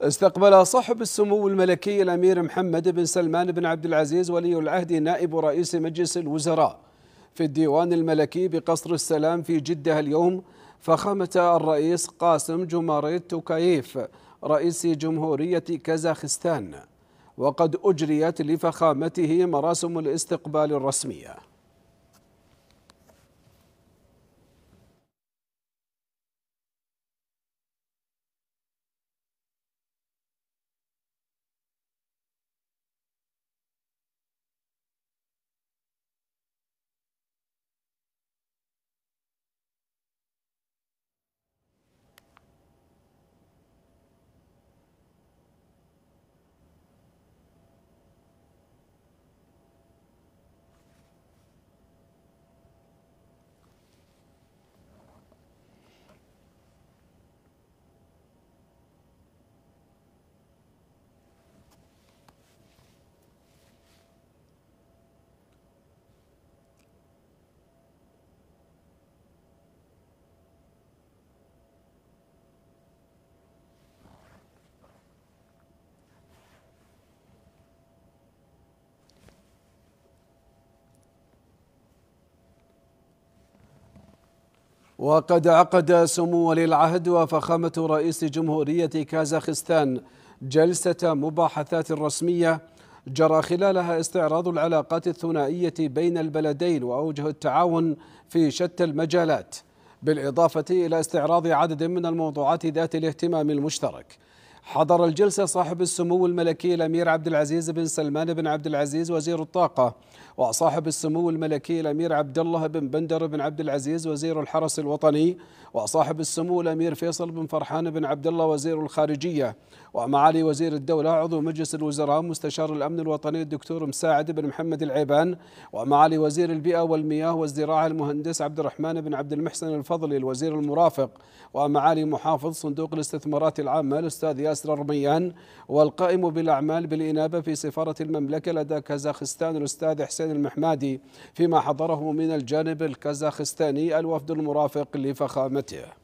استقبل صاحب السمو الملكي الامير محمد بن سلمان بن عبد العزيز ولي العهد نائب رئيس مجلس الوزراء في الديوان الملكي بقصر السلام في جده اليوم فخامه الرئيس قاسم جماريت توكايف رئيس جمهوريه كازاخستان وقد اجريت لفخامته مراسم الاستقبال الرسميه وقد عقد سمو ولي العهد وفخامة رئيس جمهورية كازاخستان جلسة مباحثات رسمية جرى خلالها استعراض العلاقات الثنائية بين البلدين وأوجه التعاون في شتى المجالات بالإضافة إلى استعراض عدد من الموضوعات ذات الاهتمام المشترك حضر الجلسة صاحب السمو الملكي الأمير عبد العزيز بن سلمان بن عبد العزيز وزير الطاقة وصاحب السمو الملكي الأمير عبد الله بن بندر بن عبد العزيز وزير الحرس الوطني وصاحب السمو الأمير فيصل بن فرحان بن عبد الله وزير الخارجية ومعالي وزير الدولة عضو مجلس الوزراء مستشار الأمن الوطني الدكتور مساعد بن محمد العيبان ومعالي وزير البيئة والمياه والزراعة المهندس عبد الرحمن بن عبد المحسن الفضلي الوزير المرافق ومعالي محافظ صندوق الاستثمارات العامة الأستاذ ياسر الرميان والقائم بالأعمال بالإنابة في سفارة المملكة لدى كازاخستان الأستاذ حسين المحمادي فيما حضره من الجانب الكازاخستاني الوفد المرافق لفخامته